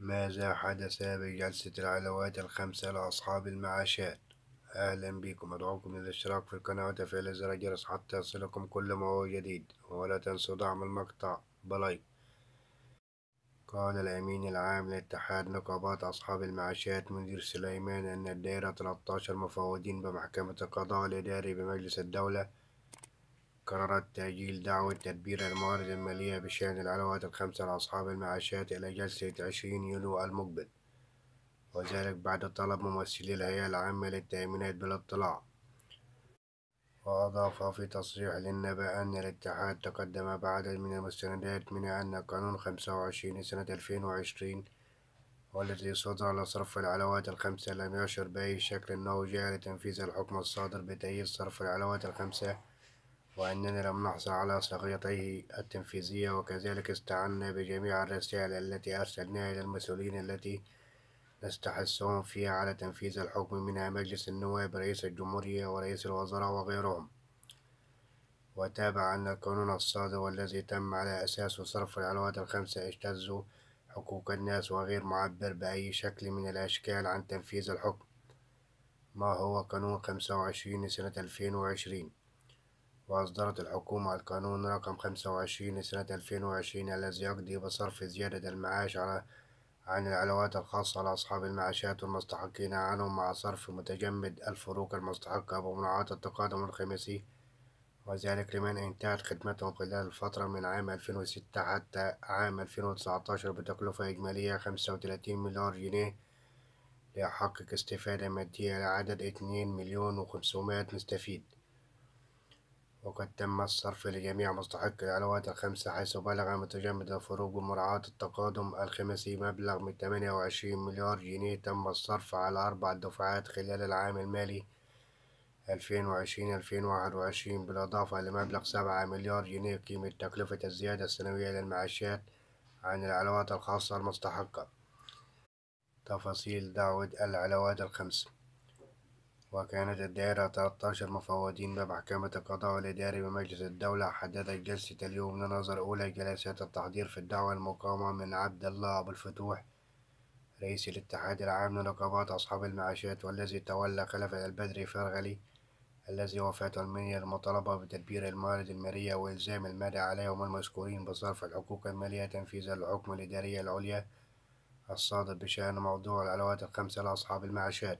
ماذا حدث بجلسة العلاوات الخمسة لأصحاب المعاشات؟ أهلا بكم أدعوكم للاشتراك في القناة وتفعيل زر الجرس حتى يصلكم كل ما هو جديد ولا تنسوا دعم المقطع بلايك قال الأمين العام لاتحاد نقابات أصحاب المعاشات مدير سليمان أن الدائرة 13 مفوضين بمحكمة القضاء الإداري بمجلس الدولة قررت تأجيل دعوة تدبير الموارد المالية بشأن العلاوات الخمسة لأصحاب المعاشات إلى جلسة عشرين يوليو المقبل وذلك بعد طلب ممثلي الهيئة العامة للتأمينات بالاطلاع وأضاف في تصريح للنبأ أن الاتحاد تقدم بعدد من المستندات من أن قانون خمسة وعشرين سنة ألفين وعشرين والذي صدر لصرف العلوات الخمسة لم يشر بأي شكل أنه جاء لتنفيذ الحكم الصادر بتأييد صرف العلوات الخمسة وأننا لم نحصل على صلاحيته التنفيذية وكذلك استعنا بجميع الرسائل التي أرسلناها إلى المسؤولين التي نستحثهم فيها على تنفيذ الحكم منها مجلس النواب رئيس الجمهورية ورئيس الوزراء وغيرهم وتابع أن القانون الصادر والذي تم على أساسه صرف العلاوات الخمسة اجتزوا حقوق الناس وغير معبر بأي شكل من الأشكال عن تنفيذ الحكم ما هو قانون 25 سنة 2020 وأصدرت الحكومة القانون رقم خمسة وعشرين لسنة ألفين وعشرين الذي يقضي بصرف زيادة المعاش على عن العلاوات الخاصة لأصحاب المعاشات والمستحقين عنهم مع صرف متجمد الفروق المستحقة بمراعاة التقادم الخماسي وذلك لمن انتهت خدمتهم خلال الفترة من عام 2006 حتى عام 2019 بتكلفة إجمالية 35 مليار جنيه ليحقق استفادة مادية لعدد 2 مليون وخمسمائة مستفيد وقد تم الصرف لجميع مستحق العلاوات الخمسة حيث بلغ متجمد الفروق بمراعاة التقادم الخماسي مبلغ من 28 مليار جنيه تم الصرف على أربع دفعات خلال العام المالي 2020-2021 بالإضافة لمبلغ 7 مليار جنيه قيمة تكلفة الزيادة السنوية للمعاشات عن العلاوات الخاصة المستحقة تفاصيل دعوة العلاوات الخمسة وكانت الدائرة 13 مفوضين بمحكمة القضاء والإداري بمجلس الدولة حددت جلسة اليوم لنظر أولى جلسات التحضير في الدعوة المقامة من عبد الله أبو الفتوح رئيس الاتحاد العام لنقابات أصحاب المعاشات والذي تولى خلف البدري فرغلي الذي وفاته المنية المطالبة بتدبير الموارد المالية وإلزام المالي عليهم المذكورين بصرف الحقوق المالية تنفيذا للحكم الإدارية العليا الصادر بشأن موضوع العلاوات الخمسة لأصحاب المعاشات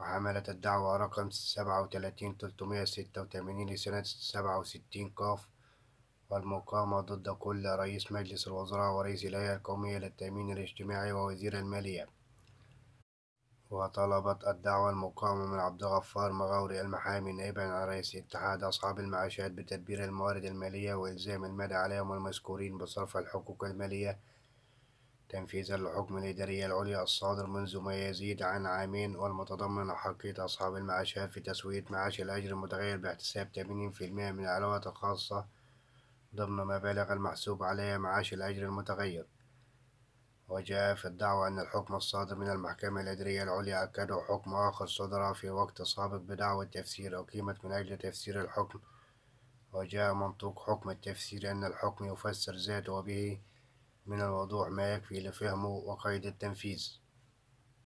وعملت الدعوة رقم سبعة وتلاتين تلتمية ستة وتمانين لسنة سبعة وستين قاف والمقامة ضد كل رئيس مجلس الوزراء ورئيس الهيئة القومية للتأمين الاجتماعي ووزير المالية وطلبت الدعوة المقامة من عبد الغفار مغاوري المحامي نائبا عن رئيس اتحاد أصحاب المعاشات بتدبير الموارد المالية وإلزام المدى عليهم المذكورين بصرف الحقوق المالية تنفيذ الحكم الإدارية العليا الصادر منذ ما يزيد عن عامين والمتضمن حقية أصحاب المعاشات في تسوية معاش الأجر المتغير باحتساب 80% من العلاوات الخاصة ضمن مبالغ المحسوب عليها معاش الأجر المتغير وجاء في الدعوة أن الحكم الصادر من المحكمة الإدارية العليا أكده حكم آخر صدر في وقت سابق بدعوى التفسير أقيمت من أجل تفسير الحكم وجاء منطوق حكم التفسير أن الحكم يفسر ذاته وبه من الوضوح ما يكفي لفهمه وقيد التنفيذ